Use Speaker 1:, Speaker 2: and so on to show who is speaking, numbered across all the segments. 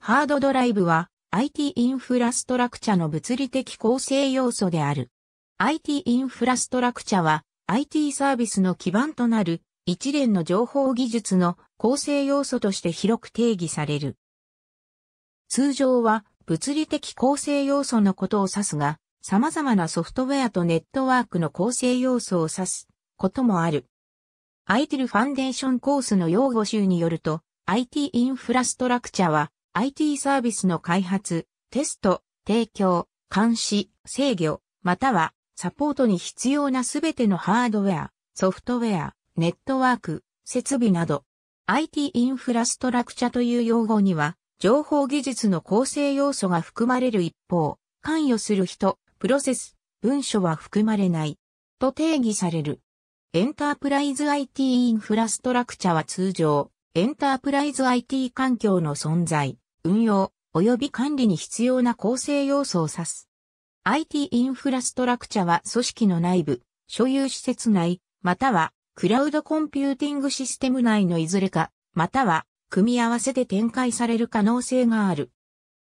Speaker 1: ハードドライブは IT インフラストラクチャの物理的構成要素である。IT インフラストラクチャは IT サービスの基盤となる一連の情報技術の構成要素として広く定義される。通常は物理的構成要素のことを指すが、様々なソフトウェアとネットワークの構成要素を指すこともある。ITIL ファンデーションコースの用語集によると、IT インフラストラクチャは IT サービスの開発、テスト、提供、監視、制御、またはサポートに必要なすべてのハードウェア、ソフトウェア、ネットワーク、設備など、IT インフラストラクチャという用語には、情報技術の構成要素が含まれる一方、関与する人、プロセス、文書は含まれない、と定義される。エンタープライズ IT インフラストラクチャは通常、エンタープライズ IT 環境の存在、運用、及び管理に必要な構成要素を指す。IT インフラストラクチャは組織の内部、所有施設内、またはクラウドコンピューティングシステム内のいずれか、または組み合わせで展開される可能性がある。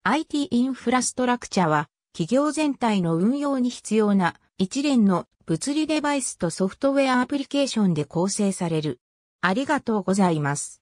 Speaker 1: IT インフラストラクチャは企業全体の運用に必要な一連の物理デバイスとソフトウェアアプリケーションで構成される。ありがとうございます。